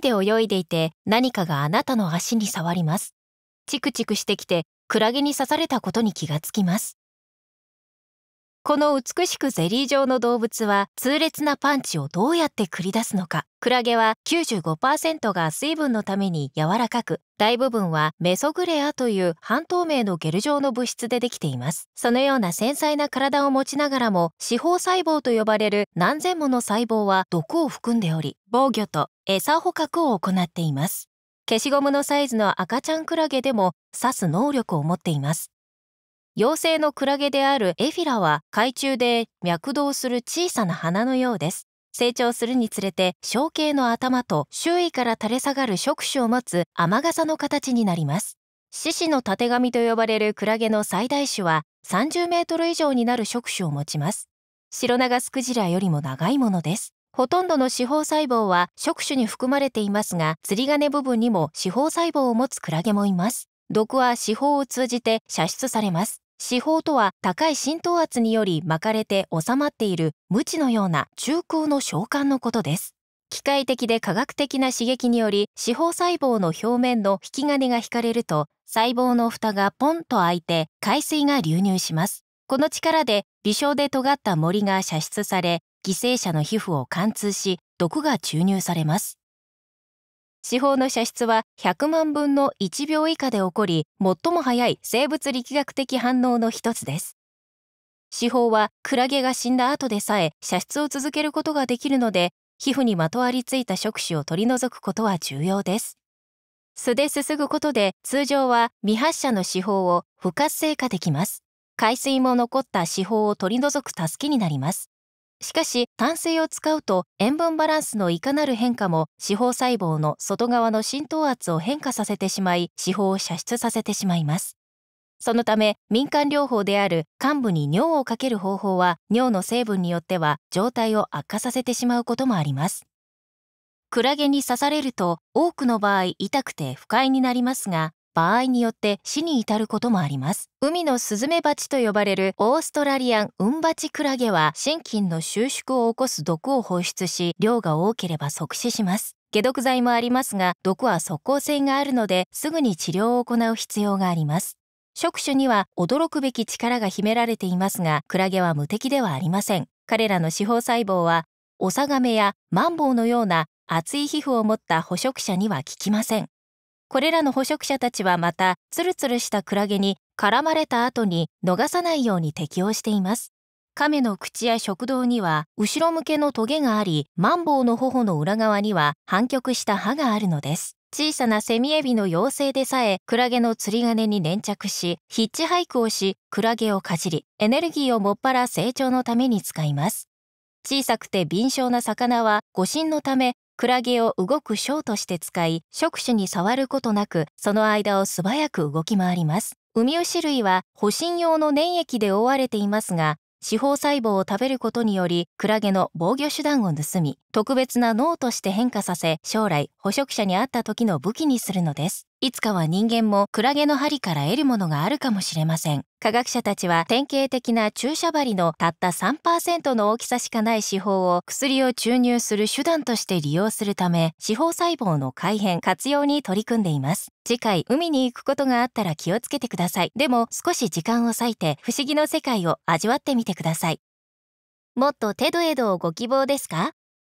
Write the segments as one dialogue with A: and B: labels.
A: で泳いでいて何かがあなたの足に触ります。チクチクしてきてクラゲに刺されたことに気がつきます。この美しくゼリー状の動物は痛烈なパンチをどうやって繰り出すのかクラゲは95%が水分のために柔らかく大部分はメソグレアという半透明のゲル状の物質でできていますそのような繊細な体を持ちながらも四方細胞と呼ばれる何千もの細胞は毒を含んでおり防御と餌捕獲を行っています消しゴムのサイズの赤ちゃんクラゲでも刺す能力を持っています妖精のクラゲであるエフィラは海中で脈動する小さな花のようです。成長するにつれて小径の頭と周囲から垂れ下がる触手を持つ雨傘の形になります。獅子のたてがみと呼ばれるクラゲの最大種は30メートル以上になる触手を持ちます。白長スクジラよりも長いものです。ほとんどの四方細胞は触手に含まれていますが、釣り鐘部分にも四方細胞を持つクラゲもいます。毒は四方を通じて射出されます。四方とは高い浸透圧により巻かれて収まっている無知のような中空の召喚のことです。機械的で科学的な刺激により四方細胞の表面の引き金が引かれると細胞の蓋がポンと開いて海水が流入します。この力で微小で尖った森が射出され犠牲者の皮膚を貫通し毒が注入されます。司法の射出は100万分の1秒以下で起こり、最も早い生物力学的反応の一つです。司法はクラゲが死んだ後でさえ射出を続けることができるので、皮膚にまとわりついた触手を取り除くことは重要です。素ですすぐことで通常は未発射の司法を不活性化できます。海水も残った司法を取り除く助けになります。しかし炭水を使うと塩分バランスのいかなる変化も司法細胞の外側の浸透圧を変化させてしまい司法を射出させてしまいますそのため民間療法である患部に尿をかける方法は尿の成分によっては状態を悪化させてしまうこともありますクラゲに刺されると多くの場合痛くて不快になりますが場合によって死に至ることもあります海のスズメバチと呼ばれるオーストラリアンウンバチクラゲは心筋の収縮を起こす毒を放出し量が多ければ即死します解毒剤もありますが毒は即効性があるのですぐに治療を行う必要があります触手には驚くべき力が秘められていますがクラゲは無敵ではありません彼らの司法細胞はオサガメやマンボウのような厚い皮膚を持った捕食者には効きませんこれらの捕食者たちはまた、ツルツルしたクラゲに絡まれた後に逃さないように適応しています。亀の口や食道には後ろ向けのトゲがあり、マンボウの頬の裏側には反曲した歯があるのです。小さなセミエビの妖精でさえクラゲの釣り鐘に粘着しヒッチハイクをしクラゲをかじりエネルギーをもっぱら成長のために使います小さくて敏小な魚は誤信のためクラゲを動く章として使い、触手に触ることなく、その間を素早く動き回ります。ウミウシ類は保身用の粘液で覆われていますが、四方細胞を食べることにより、クラゲの防御手段を盗み、特別な脳として変化させ将来捕食者に会った時の武器にするのですいつかは人間もクラゲの針から得るものがあるかもしれません科学者たちは典型的な注射針のたった3%の大きさしかない四方を薬を注入する手段として利用するため四方細胞の改変活用に取り組んでいます次回海に行くことがあったら気をつけてくださいでも少し時間を割いて不思議の世界を味わってみてくださいもっとテドエドをご希望ですか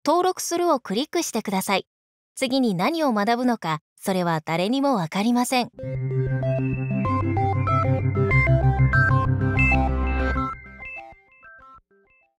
A: 登録するをクリックしてください。次に何を学ぶのか、それは誰にもわかりません。